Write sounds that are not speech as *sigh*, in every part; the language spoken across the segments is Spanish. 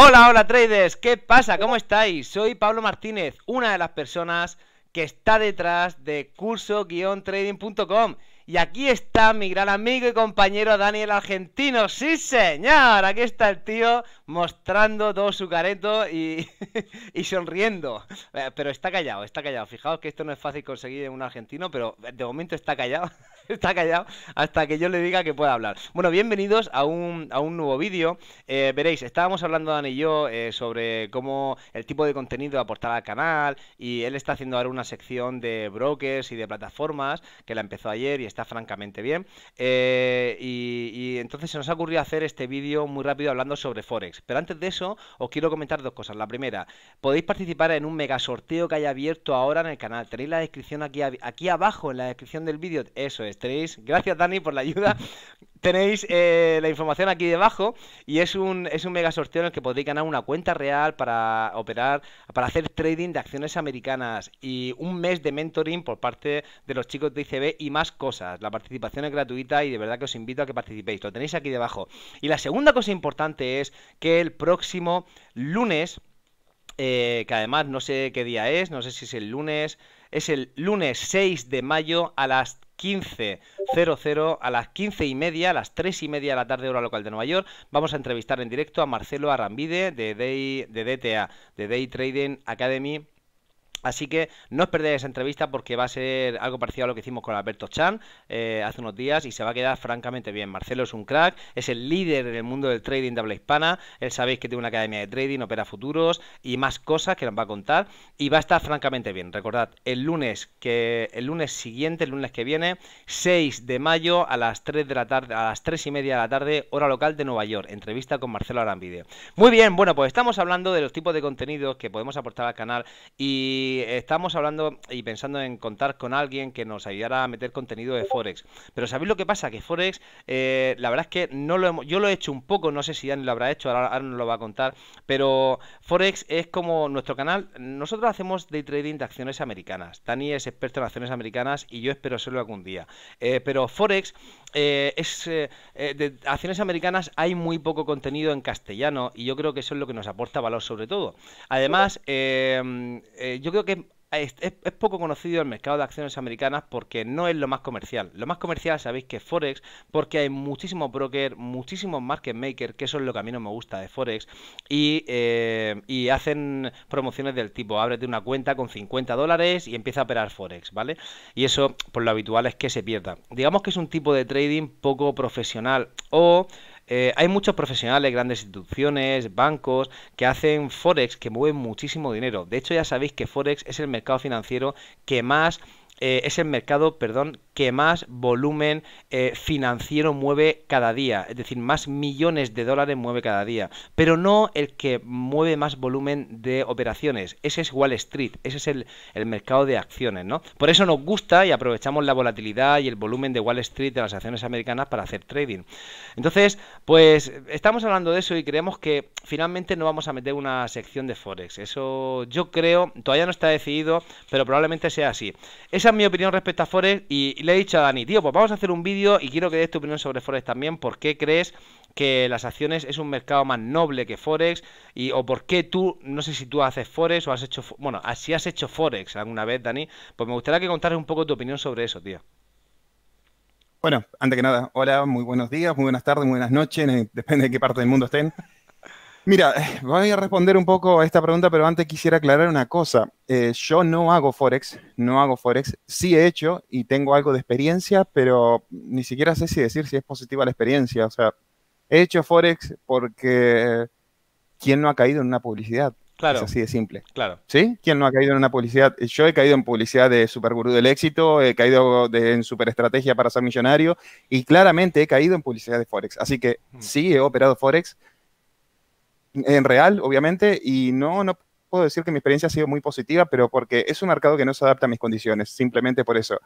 Hola, hola traders, ¿qué pasa? ¿Cómo estáis? Soy Pablo Martínez, una de las personas que está detrás de curso-trading.com y aquí está mi gran amigo y compañero Daniel Argentino. Sí, señor, aquí está el tío mostrando todo su careto y, *laughs* sonriendo. Eh, pero está callado, está callado. Fijaos que esto no es fácil conseguir en un argentino, pero de momento está callado. *laughs* *laughs* está callado hasta que yo le diga que pueda hablar. Bueno, bienvenidos a un, nuevo vídeo. Eh, veréis, estábamos hablando Dan y yo eh, sobre cómo el tipo de contenido aportar al canal y él está haciendo ahora una sección de brokers y de plataformas que la empezó ayer y está francamente bien. Eh, y, entonces se nos ha ocurrido hacer este vídeo muy rápido hablando sobre Forex. Pero antes de eso, os quiero comentar dos cosas. La primera, podéis participar en un mega sorteo que haya abierto ahora en el canal. Tenéis la descripción aquí, aquí abajo, en la descripción del vídeo. Eso es tenéis, gracias Dani por la ayuda, *laughs* tenéis eh, la información aquí debajo y es un, es un mega sorteo en el que podéis ganar una cuenta real para operar, para hacer trading de acciones americanas y un mes de mentoring por parte de los chicos de ICB y más cosas. La participación es gratuita y de verdad que os invito a que participéis. Lo tenéis aquí debajo. Y la segunda cosa importante es que el próximo lunes, eh, que además no sé qué día es, no sé si es el lunes, es el lunes 6 de mayo a las 15.00 a las 15 y media, a las tres y media de la tarde hora local de Nueva York, vamos a entrevistar en directo a Marcelo Arrambide de, de DTA, de Day Trading Academy Así que no os perdáis esa entrevista porque va a ser algo parecido a lo que hicimos con Alberto Chan eh, hace unos días y se va a quedar francamente bien. Marcelo es un crack, es el líder en el mundo del trading de habla hispana. Él sabéis que tiene una academia de trading, opera futuros y más cosas que nos va a contar y va a estar francamente bien. Recordad, el lunes que el lunes siguiente, el lunes que viene, 6 de mayo a las 3 de la tarde, a las 3 y media de la tarde, hora local de Nueva York. Entrevista con Marcelo Arambide. Muy bien, bueno, pues estamos hablando de los tipos de contenidos que podemos aportar al canal y estamos hablando y pensando en contar con alguien que nos ayudara a meter contenido de Forex. Pero ¿sabéis lo que pasa? Que Forex, eh, la verdad es que no lo hemos, yo lo he hecho un poco, no sé si Dani lo habrá hecho, ahora, nos lo va a contar, pero Forex es como nuestro canal, nosotros hacemos day trading de acciones americanas. Dani es experto en acciones americanas y yo espero serlo algún día. Eh, pero Forex eh, es de acciones americanas hay muy poco contenido en castellano y yo creo que eso es lo que nos aporta valor sobre todo. Además, yo creo que es, poco conocido el mercado de acciones americanas porque no es lo más comercial. Lo más comercial sabéis que es Forex porque hay muchísimos brokers, muchísimos market makers, que eso es lo que a mí no me gusta de Forex, y, eh, hacen promociones del tipo, ábrete una cuenta con 50 dólares y empieza a operar Forex, ¿vale? Y eso, por lo habitual es que se pierda. Digamos que es un tipo de trading poco profesional o eh, hay muchos profesionales, grandes instituciones, bancos, que hacen Forex, que mueven muchísimo dinero. De hecho, ya sabéis que Forex es el mercado financiero que más eh, es el mercado, perdón, que más volumen eh, financiero mueve cada día, es decir, más millones de dólares mueve cada día, pero no el que mueve más volumen de operaciones. Ese es Wall Street, ese es el, mercado de acciones, ¿no? Por eso nos gusta y aprovechamos la volatilidad y el volumen de Wall Street de las acciones americanas para hacer trading. Entonces, pues estamos hablando de eso y creemos que finalmente no vamos a meter una sección de Forex. Eso yo creo, todavía no está decidido, pero probablemente sea así mi opinión respecto a Forex y, le he dicho a Dani, tío, pues vamos a hacer un vídeo y quiero que des tu opinión sobre Forex también, por qué crees que las acciones es un mercado más noble que Forex y o por qué tú, no sé si tú haces Forex o has hecho, bueno, ah, si has hecho Forex alguna vez, Dani, pues me gustaría que contaras un poco tu opinión sobre eso, tío. Bueno, antes que nada, hola, muy buenos días, muy buenas tardes, muy buenas noches, *laughs* depende de qué parte del mundo estén. Mira, voy a responder un poco a esta pregunta, pero antes quisiera aclarar una cosa. Eh, yo no hago Forex, no hago Forex. Sí he hecho y tengo algo de experiencia, pero ni siquiera sé si decir si es positiva la experiencia. O sea, he hecho Forex porque ¿quién no ha caído en una publicidad? Claro. Es así de simple. Claro. ¿Sí? ¿Quién no ha caído en una publicidad? Yo he caído en publicidad de Gurú del éxito, he caído de, en Superestrategia para ser millonario y claramente he caído en publicidad de Forex. Así que hmm. sí, he operado Forex en real, obviamente, y no, no puedo decir que mi experiencia ha sido muy positiva, pero porque es un mercado que no se adapta a mis condiciones, simplemente por eso.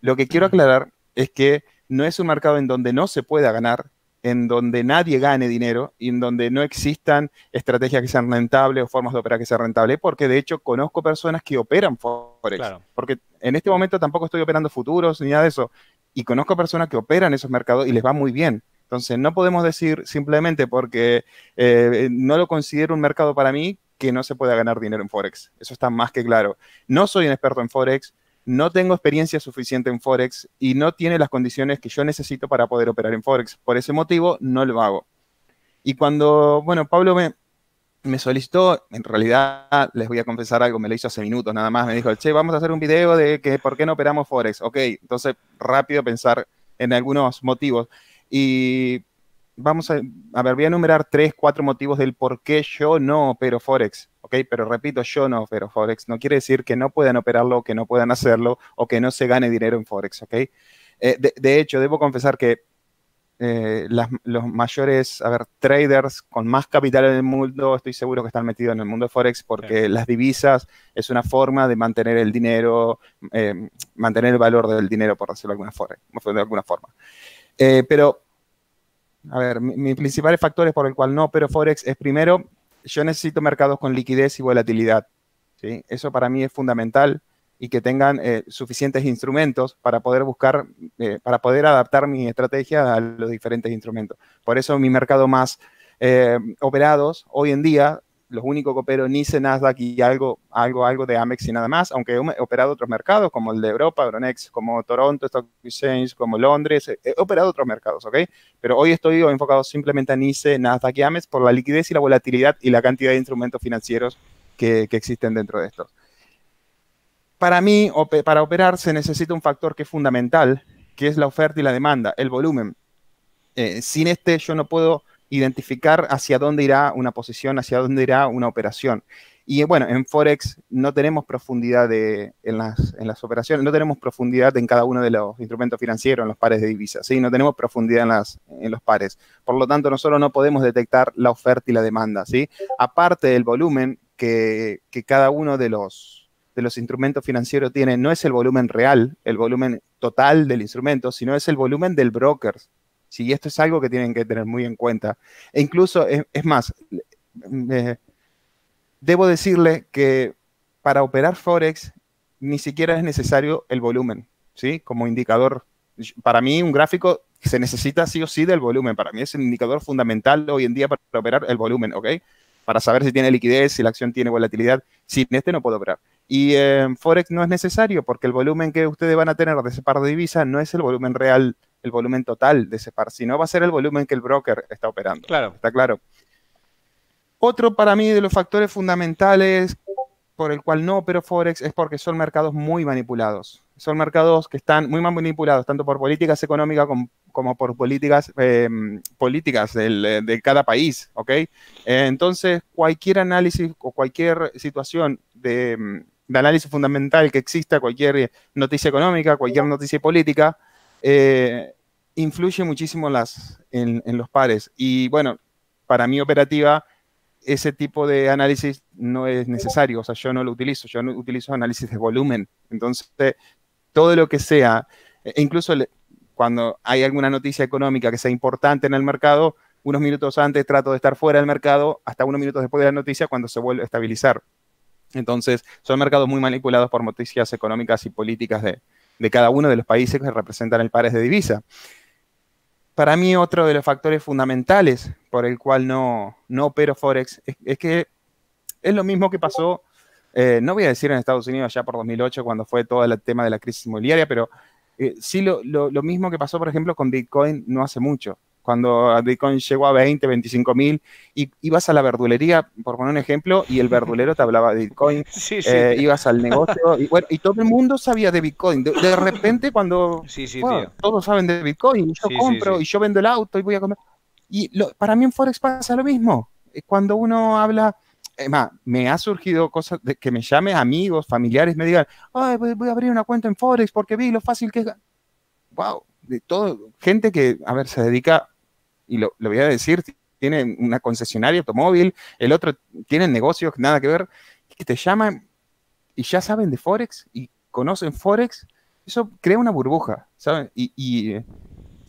Lo que quiero aclarar es que no es un mercado en donde no se pueda ganar, en donde nadie gane dinero y en donde no existan estrategias que sean rentables o formas de operar que sean rentables, porque de hecho conozco personas que operan Forex, porque en este momento tampoco estoy operando futuros ni nada de eso, y conozco personas que operan esos mercados y les va muy bien. Entonces, no podemos decir simplemente porque eh, no lo considero un mercado para mí que no se pueda ganar dinero en Forex. Eso está más que claro. No soy un experto en Forex, no tengo experiencia suficiente en Forex y no tiene las condiciones que yo necesito para poder operar en Forex. Por ese motivo, no lo hago. Y cuando, bueno, Pablo me, me solicitó, en realidad les voy a confesar algo, me lo hizo hace minutos nada más, me dijo, che, vamos a hacer un video de que por qué no operamos Forex. Ok, entonces rápido pensar en algunos motivos. Y vamos a, ver, voy a enumerar tres, cuatro motivos del por qué yo no opero Forex. ¿Ok? Pero repito, yo no opero Forex. No quiere decir que no puedan operarlo, que no puedan hacerlo o que no se gane dinero en Forex. ¿Ok? Eh, de, hecho, debo confesar que eh, los mayores, a ver, traders con más capital en el mundo, estoy seguro que están metidos en el mundo de Forex porque las divisas es una forma de mantener el dinero, eh, mantener el valor del dinero, por decirlo alguna, forma de alguna forma. pero a ver, mis principales factores por el cual no opero Forex es primero, yo necesito mercados con liquidez y volatilidad. ¿sí? Eso para mí es fundamental y que tengan eh, suficientes instrumentos para poder buscar, eh, para poder adaptar mi estrategia a los diferentes instrumentos. Por eso mi mercado más eh, operados hoy en día los únicos que opero Nice, Nasdaq y algo, algo, algo de Amex y nada más, aunque he operado otros mercados como el de Europa, Euronext, como Toronto Stock Exchange, como Londres, he operado otros mercados, ¿ok? Pero hoy estoy enfocado simplemente a Nice, Nasdaq y Amex por la liquidez y la volatilidad y la cantidad de instrumentos financieros que, existen dentro de estos. Para mí, para operar se necesita un factor que es fundamental, que es la oferta y la demanda, el volumen. Eh, sin este yo no puedo identificar hacia dónde irá una posición, hacia dónde irá una operación. Y bueno, en Forex no tenemos profundidad en, las, operaciones, no tenemos profundidad en cada uno de los instrumentos financieros, en los pares de divisas, ¿sí? no tenemos profundidad en, los pares. Por lo tanto, nosotros no podemos detectar la oferta y la demanda. ¿sí? Aparte del volumen que, cada uno de los, de los instrumentos financieros tiene, no es el volumen real, el volumen total del instrumento, sino es el volumen del broker, Sí, esto es algo que tienen que tener muy en cuenta. E incluso, es, más, debo decirle que para operar Forex ni siquiera es necesario el volumen, ¿sí? Como indicador. Para mí, un gráfico se necesita sí o sí del volumen. Para mí es el indicador fundamental hoy en día para operar el volumen, ¿ok? Para saber si tiene liquidez, si la acción tiene volatilidad. Sin este no puedo operar. Y eh, Forex no es necesario porque el volumen que ustedes van a tener de ese par de divisas no es el volumen real el volumen total de ese par, no va a ser el volumen que el broker está operando. Claro. Está claro. Otro para mí de los factores fundamentales por el cual no opero Forex es porque son mercados muy manipulados. Son mercados que están muy manipulados, tanto por políticas económicas como, por políticas, em, políticas de cada país, ¿ok? Eh, entonces, cualquier análisis o cualquier situación de, em, de análisis fundamental que exista, cualquier eh, noticia económica, cualquier noticia política, eh, influye muchísimo en, los pares. Y bueno, para mi operativa, ese tipo de análisis no es necesario. O sea, yo no lo utilizo. Yo no utilizo análisis de volumen. Entonces, todo lo que sea, e incluso cuando hay alguna noticia económica que sea importante en el mercado, unos minutos antes trato de estar fuera del mercado, hasta unos minutos después de la noticia cuando se vuelve a estabilizar. Entonces, son mercados muy manipulados por noticias económicas y políticas de, de cada uno de los países que representan el pares de divisa. Para mí, otro de los factores fundamentales por el cual no, no opero Forex es, que es lo mismo que pasó, eh, no voy a decir en Estados Unidos ya por 2008, cuando fue todo el tema de la crisis inmobiliaria, pero eh, sí lo mismo que pasó, por ejemplo, con Bitcoin no hace mucho cuando Bitcoin llegó a 20, 25 mil, y ibas a la verdulería, por poner un ejemplo, y el verdulero te hablaba de Bitcoin, *laughs* eh, ibas al negocio, y, todo el mundo sabía de Bitcoin. De, repente cuando todos saben de Bitcoin, yo compro, y yo vendo el auto, y voy a comer. Y para mí en Forex pasa lo mismo. Eh, cuando uno habla, me ha surgido cosas de que me llamen amigos, familiares, me digan, Ay, voy, voy a abrir una cuenta en Forex porque vi lo fácil que es. Wow, de todo, gente que, a ver, se dedica y lo, voy a decir, tiene una concesionaria automóvil, el otro tiene negocios, nada que ver, que te llaman y ya saben de Forex y conocen Forex, eso crea una burbuja, ¿saben? Y, eh,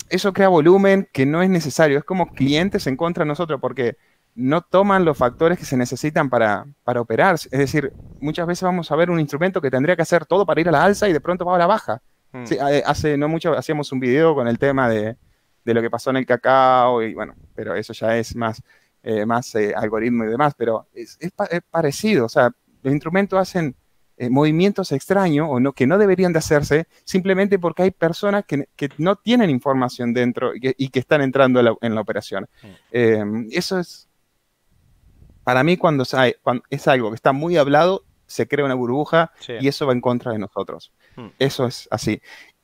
eso crea volumen que no es necesario, es como clientes en contra de nosotros porque no toman los factores que se necesitan para, para operar. Es decir, muchas veces vamos a ver un instrumento que tendría que hacer todo para ir a la alza y de pronto va a la baja. Mm. Eh, hace no mucho hacíamos un video con el tema de, de lo que pasó en el cacao, y bueno, pero eso ya es más, eh, más eh, algoritmo y demás, pero es, parecido, o sea, los instrumentos hacen eh, movimientos extraños o no, que no deberían de hacerse simplemente porque hay personas que, no tienen información dentro y que, están entrando en la, operación. Mm. eso es, para mí, cuando, es algo que está muy hablado, se crea una burbuja y eso va en contra de nosotros. Mm. Eso es así.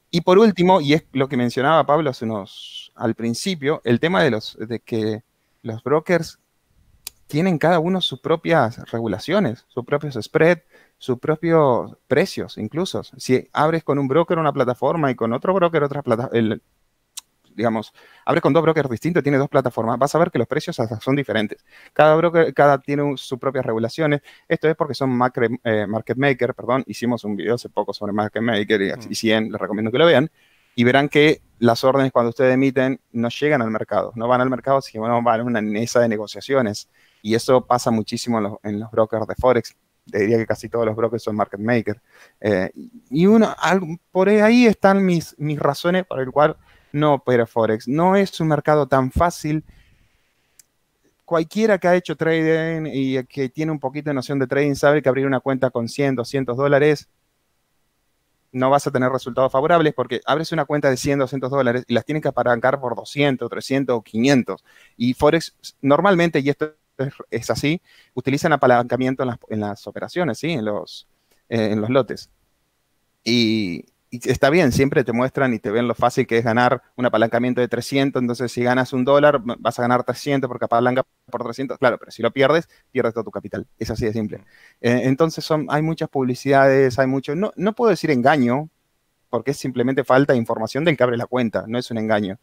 Y por último, y es lo que mencionaba Pablo hace unos, al principio, el tema de, los, de que los brokers tienen cada uno sus propias regulaciones, sus propios spread, sus propios precios incluso. Si abres con un broker una plataforma y con otro broker otra plataforma, digamos, abres con dos brokers distintos, tiene dos plataformas, vas a ver que los precios son diferentes. Cada broker, cada tiene sus propias regulaciones. Esto es porque son eh, market maker, perdón, hicimos un video hace poco sobre market maker y, mm. les recomiendo que lo vean y verán que las órdenes cuando ustedes emiten no llegan al mercado, no van al mercado, sino bueno, van a una mesa de negociaciones. Y eso pasa muchísimo en los, brokers de Forex. diría que casi todos los brokers son market makers. Eh, y uno, por ahí están mis, mis razones por el cual no opera Forex. No es un mercado tan fácil. Cualquiera que ha hecho trading y que tiene un poquito de noción de trading sabe que abrir una cuenta con 100, 200 dólares no vas a tener resultados favorables porque abres una cuenta de 100, 200 dólares y las tienes que apalancar por 200, 300 o 500. Y Forex normalmente, y esto es, así, utilizan apalancamiento en las, en las operaciones, ¿sí? en, los, eh, en los lotes. Y y está bien, siempre te muestran y te ven lo fácil que es ganar un apalancamiento de 300, entonces si ganas un dólar vas a ganar 300 porque apalanca por 300, claro, pero si lo pierdes, pierdes todo tu capital, es así de simple. Eh, entonces son, hay muchas publicidades, hay mucho, no, puedo decir engaño, porque es simplemente falta de información del que abre la cuenta, no es un engaño.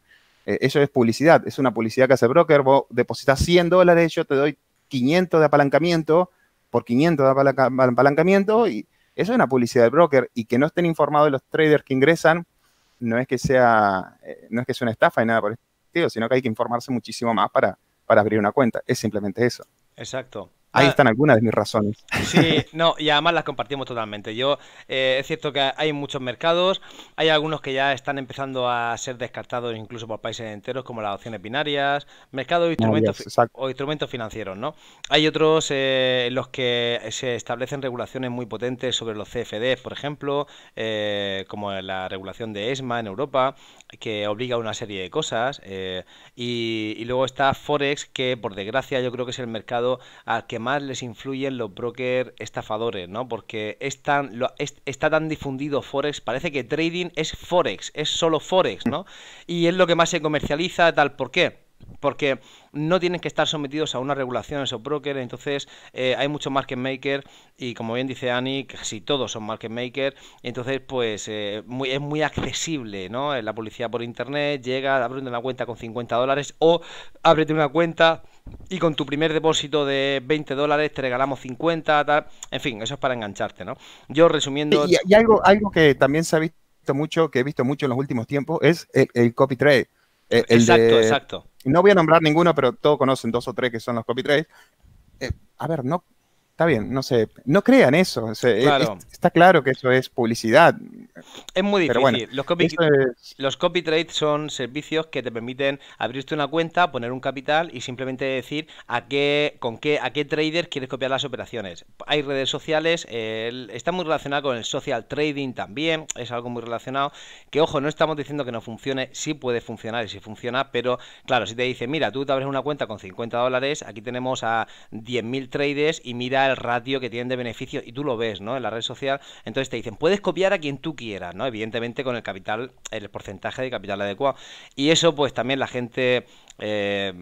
Eh, eso es publicidad, es una publicidad que hace broker, vos depositas 100 dólares, yo te doy 500 de apalancamiento, por 500 de apalancamiento y eso es una publicidad del broker y que no estén informados los traders que ingresan, no es que sea, eh, no es que sea una estafa y nada por el estilo, sino que hay que informarse muchísimo más para, para abrir una cuenta. Es simplemente eso. Exacto. Ahí ah. están algunas de mis razones. Sí, no, y además las compartimos totalmente. Yo, eh, es cierto que hay muchos mercados, hay algunos que ya están empezando a ser descartados incluso por países enteros, como las opciones binarias, mercados o instrumentos financieros, ¿no? Hay otros eh, en los que se establecen regulaciones muy potentes sobre los CFDs, por ejemplo, eh, como la regulación de ESMA en Europa, que obliga a una serie de cosas. Y, y luego está Forex, que por desgracia yo creo que es el mercado al que más les influyen los brokers estafadores, ¿no? Porque es lo, está tan difundido Forex, parece que trading es Forex, es solo Forex, ¿no? Y es lo que más se comercializa, tal, ¿por qué? porque no tienen que estar sometidos a una regulación esos brokers, entonces eh, hay muchos market makers y como bien dice Ani, casi todos son market makers, entonces pues eh, es muy accesible, ¿no? Eh, la publicidad por internet, llega, abre una cuenta con 50 dólares o ábrete una cuenta y con tu primer depósito de 20 dólares te regalamos 50, En fin, eso es para engancharte, ¿no? Yo resumiendo. Y, algo, algo que también se ha visto mucho, que he visto mucho en los últimos tiempos, es el, copy trade. Eh, exacto, exacto. No voy a nombrar ninguno, pero todos conocen dos o tres que son los copy trades. Eh, a ver, no, está bien, no sé, no crean eso. está claro que eso es publicidad. Es muy difícil. los, copy, trades los copy son servicios que te permiten abrirte una cuenta, poner un capital y simplemente decir a qué, con qué, a qué trader quieres copiar las operaciones. Hay redes sociales, está muy relacionado con el social trading también, es algo muy relacionado. Que ojo, no estamos diciendo que no funcione, sí puede funcionar y sí funciona, pero claro, si te dice, mira, tú te abres una cuenta con 50 dólares, aquí tenemos a 10.000 traders y mira el ratio que tienen de beneficio y tú lo ves, ¿no? En la red social. Entonces te dicen, puedes copiar a quien tú quieras, ¿no? Evidentemente con el capital, el porcentaje de capital adecuado. Y eso, pues también la gente eh,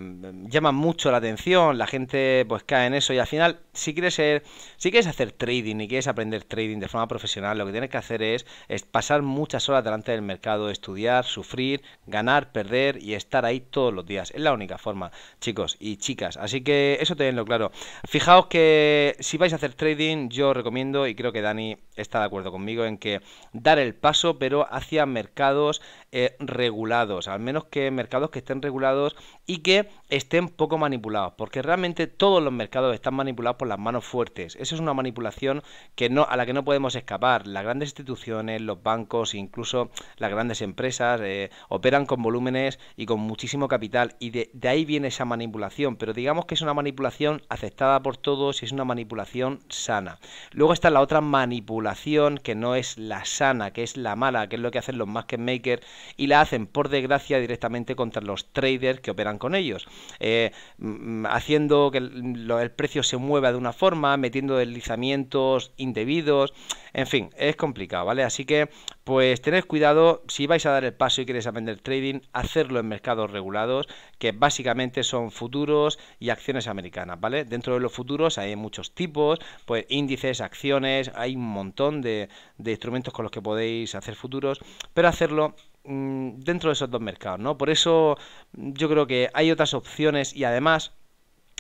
llama mucho la atención, la gente pues cae en eso y al final, si quieres ser, si quieres hacer trading y quieres aprender trading de forma profesional, lo que tienes que hacer es, es pasar muchas horas delante del mercado, estudiar, sufrir, ganar, perder y estar ahí todos los días. Es la única forma, chicos y chicas. Así que eso tenedlo claro. Fijaos que si vais a hacer trading, yo recomiendo, y creo que Dani está de acuerdo conmigo, en que dar el paso, pero hacia mercados eh, regulados, al menos que mercados que estén regulados y que estén poco manipulados, porque realmente todos los mercados están manipulados por las manos fuertes. Esa es una manipulación que no, a la que no podemos escapar. Las grandes instituciones, los bancos, incluso las grandes empresas, eh, operan con volúmenes y con muchísimo capital, y de, de ahí viene esa manipulación, pero digamos que es una manipulación aceptada por todos y es una manipulación manipulación sana. Luego está la otra manipulación que no es la sana, que es la mala, que es lo que hacen los market makers y la hacen, por desgracia, directamente contra los traders que operan con ellos, eh, mm, haciendo que el, el precio se mueva de una forma, metiendo deslizamientos indebidos, en fin, es complicado, ¿vale? Así que, pues tened cuidado, si vais a dar el paso y queréis aprender trading, hacerlo en mercados regulados, que básicamente son futuros y acciones americanas, ¿vale? Dentro de los futuros hay muchos tipos, pues índices, acciones, hay un montón de, de instrumentos con los que podéis hacer futuros, pero hacerlo mm, dentro de esos dos mercados, ¿no? Por eso yo creo que hay otras opciones y además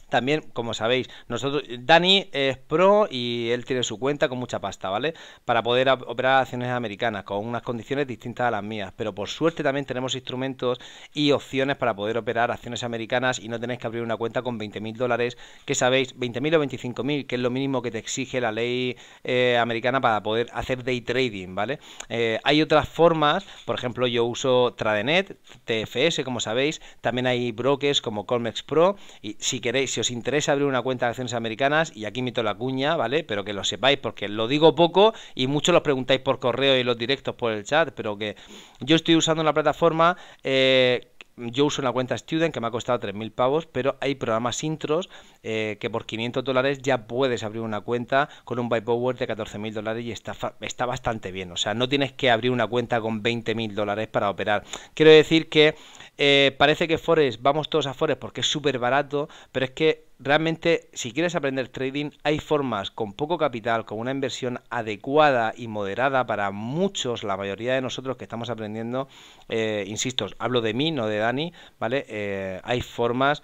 también, como sabéis, nosotros, Dani es pro y él tiene su cuenta con mucha pasta, ¿vale? Para poder operar acciones americanas con unas condiciones distintas a las mías. Pero por suerte también tenemos instrumentos y opciones para poder operar acciones americanas y no tenéis que abrir una cuenta con 20.000 dólares, que sabéis, 20.000 o 25.000, que es lo mínimo que te exige la ley eh, americana para poder hacer day trading, ¿vale? Eh, hay otras formas, por ejemplo, yo uso Tradenet, TFS, como sabéis, también hay brokers como Colmex Pro y si queréis si os interesa abrir una cuenta de acciones americanas, y aquí mito la cuña, ¿vale? Pero que lo sepáis, porque lo digo poco y muchos lo preguntáis por correo y los directos por el chat, pero que yo estoy usando una plataforma eh, yo uso una cuenta Student que me ha costado 3.000 pavos, pero hay programas intros eh, que por 500 dólares ya puedes abrir una cuenta con un buy power de 14.000 dólares y está, está bastante bien. O sea, no tienes que abrir una cuenta con 20.000 dólares para operar. Quiero decir que eh, parece que Forex, vamos todos a Forex porque es súper barato, pero es que realmente si quieres aprender trading hay formas con poco capital, con una inversión adecuada y moderada para muchos, la mayoría de nosotros que estamos aprendiendo, eh, insisto, hablo de mí, no de Dani, ¿vale? Eh, hay formas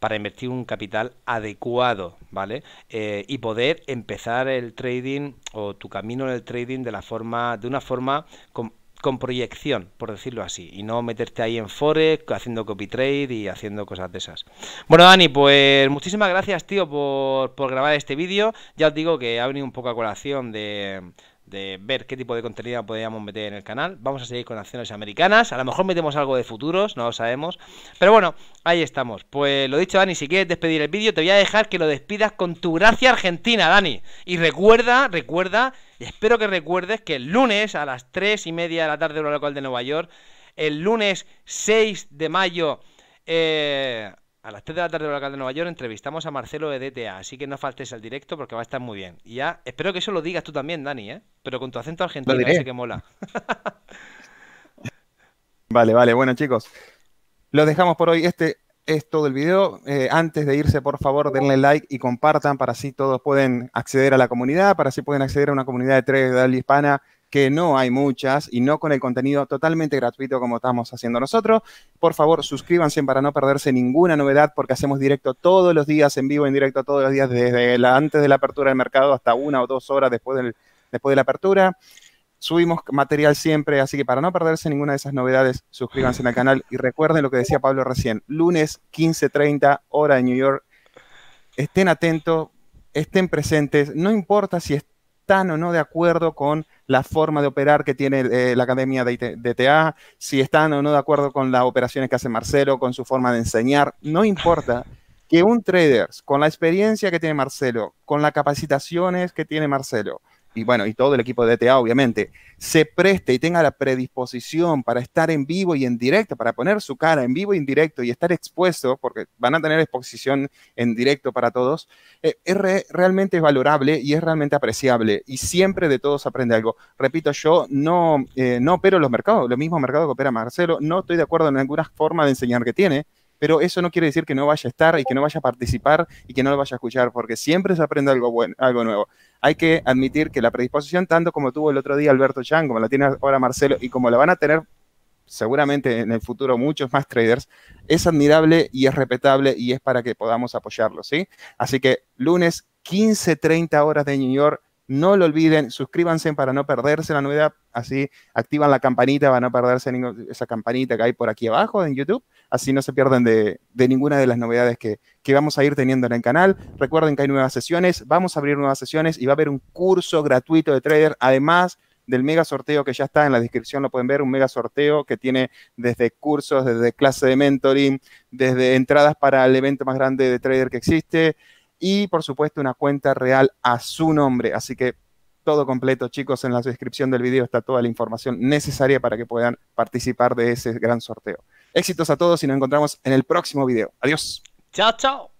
para invertir un capital adecuado, ¿vale? Eh, y poder empezar el trading o tu camino en el trading de la forma, de una forma con con proyección, por decirlo así, y no meterte ahí en Forex haciendo copy trade y haciendo cosas de esas. Bueno, Dani, pues muchísimas gracias, tío, por, por grabar este vídeo. Ya os digo que ha venido un poco a colación de, de ver qué tipo de contenido podríamos meter en el canal. Vamos a seguir con acciones americanas. A lo mejor metemos algo de futuros, no lo sabemos. Pero bueno, ahí estamos. Pues lo dicho, Dani, si quieres despedir el vídeo, te voy a dejar que lo despidas con tu gracia argentina, Dani. Y recuerda, recuerda, y espero que recuerdes que el lunes a las 3 y media de la tarde, hora local de Nueva York, el lunes 6 de mayo. Eh, de la tarde, la local de Nueva York, entrevistamos a Marcelo de DTA. Así que no faltes al directo porque va a estar muy bien. Y ya, espero que eso lo digas tú también, Dani, ¿eh? Pero con tu acento argentino, así que mola. *laughs* vale, vale. Bueno, chicos, los dejamos por hoy. Este es todo el video. Eh, antes de irse, por favor, denle like y compartan para así todos pueden acceder a la comunidad, para así pueden acceder a una comunidad de tres de habla hispana que no hay muchas y no con el contenido totalmente gratuito como estamos haciendo nosotros. Por favor, suscríbanse para no perderse ninguna novedad porque hacemos directo todos los días, en vivo, en directo todos los días, desde antes de la apertura del mercado hasta una o dos horas después, después de la apertura. Subimos material siempre, así que para no perderse ninguna de esas novedades, suscríbanse al canal y recuerden lo que decía Pablo recién, lunes 15.30 hora de New York. Estén atentos, estén presentes, no importa si estén están o no de acuerdo con la forma de operar que tiene eh, la Academia de IT, si están o no de acuerdo con las operaciones que hace Marcelo, con su forma de enseñar, no importa. Que un trader, con la experiencia que tiene Marcelo, con las capacitaciones que tiene Marcelo, y bueno, y todo el equipo de DTA, obviamente, se preste y tenga la predisposición para estar en vivo y en directo, para poner su cara en vivo y en directo y estar expuesto, porque van a tener exposición en directo para todos, eh, es realmente valorable y es realmente apreciable. Y siempre de todos aprende algo. Repito, yo no, eh, no opero los mercados, los mismo mercado que opera Marcelo, no estoy de acuerdo en ninguna forma de enseñar que tiene, pero eso no quiere decir que no vaya a estar y que no vaya a participar y que no lo vaya a escuchar, porque siempre se aprende algo, bueno, algo nuevo. Hay que admitir que la predisposición, tanto como tuvo el otro día Alberto Chang, como la tiene ahora Marcelo y como la van a tener seguramente en el futuro muchos más traders, es admirable y es respetable y es para que podamos apoyarlo, ¿sí? Así que lunes 15.30 horas de New York, no lo olviden, suscríbanse para no perderse la novedad, así activan la campanita para no perderse esa campanita que hay por aquí abajo en YouTube así no se pierden de, ninguna de las novedades que, que, vamos a ir teniendo en el canal. Recuerden que hay nuevas sesiones, vamos a abrir nuevas sesiones y va a haber un curso gratuito de trader, además del mega sorteo que ya está en la descripción, lo pueden ver, un mega sorteo que tiene desde cursos, desde clase de mentoring, desde entradas para el evento más grande de trader que existe y por supuesto una cuenta real a su nombre. Así que todo completo, chicos. En la descripción del video está toda la información necesaria para que puedan participar de ese gran sorteo. Éxitos a todos y nos encontramos en el próximo video. Adiós. Chao, chao.